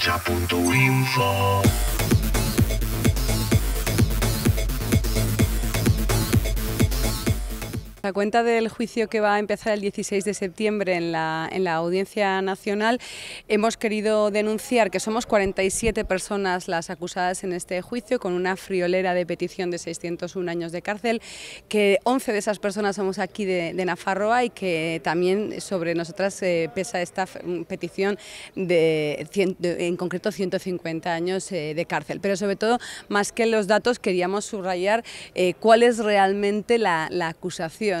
Rocha.info a cuenta del juicio que va a empezar el 16 de septiembre en la, Audiencia Nacional, hemos querido denunciar que somos 47 personas las acusadas en este juicio, con una friolera de petición de 601 años de cárcel, que 11 de esas personas somos aquí de, Nafarroa y que también sobre nosotras eh, pesa esta mm, petición de, en concreto 150 años eh, de cárcel. Pero sobre todo, más que los datos, queríamos subrayar eh, cuál es realmente la acusación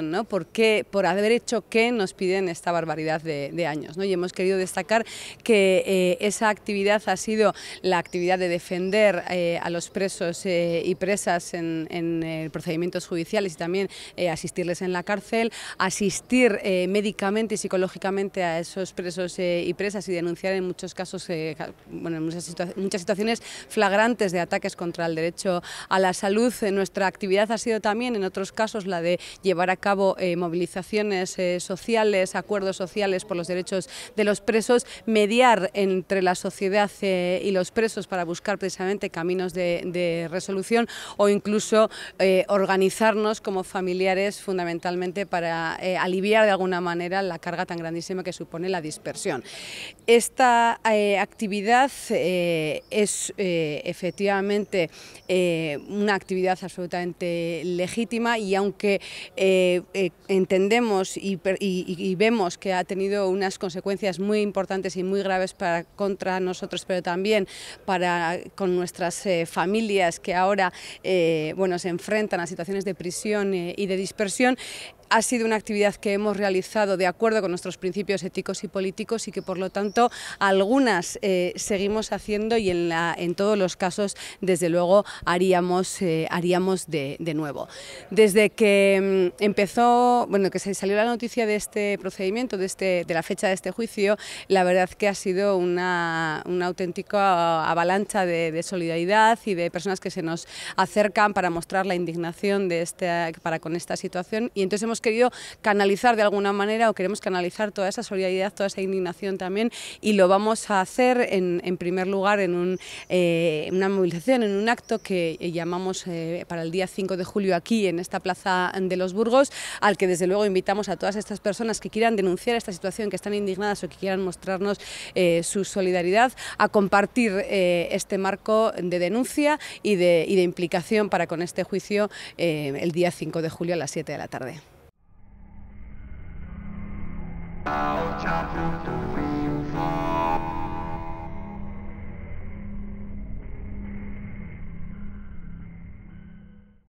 ¿Por haber hecho qué nos piden esta barbaridad de, años, Y hemos querido destacar que eh, esa actividad ha sido la actividad de defender eh, a los presos eh, y presas en, procedimientos judiciales y también asistirles en la cárcel, asistir médicamente y psicológicamente a esos presos y presas y denunciar en muchos casos, bueno, muchas, muchas situaciones flagrantes de ataques contra el derecho a la salud. nuestra actividad ha sido también en otros casos la de llevar a cabo cabo eh, movilizaciones eh, sociales, acuerdos sociales por los derechos de los presos, mediar entre la sociedad eh, y los presos para buscar precisamente caminos de, resolución o incluso organizarnos como familiares fundamentalmente para aliviar de alguna manera la carga tan grandísima que supone la dispersión. Esta actividad es efectivamente una actividad absolutamente legítima y aunque eh, entendemos y, vemos que ha tenido unas consecuencias muy importantes y muy graves para, contra nosotros, pero también para con nuestras eh, familias que ahora eh, bueno, se enfrentan a situaciones de prisión y de dispersión, ha sido una actividad que hemos realizado de acuerdo con nuestros principios éticos y políticos y que por lo tanto algunas eh, seguimos haciendo y en, la, en, todos los casos desde luego haríamos, eh, haríamos de, nuevo. Desde que mm, empezó, bueno, que se salió la noticia de este procedimiento, de, este, de la fecha de este juicio, la verdad que ha sido una, una auténtica avalancha de, de solidaridad y de personas que se nos acercan para mostrar la indignación de este, para con esta situación y entonces hemos querido canalizar de alguna manera o queremos canalizar toda esa solidaridad, toda esa indignación también y lo vamos a hacer en, primer lugar en eh, una movilización, en un acto que eh, llamamos eh, para el día 5 de julio aquí en esta plaza de los Burgos, al que desde luego invitamos a todas estas personas que quieran denunciar esta situación, que están indignadas o que quieran mostrarnos su solidaridad, a compartir este marco de denuncia y de, implicación para con este juicio el día 5 de julio a las 7 de la tarde. チャージャー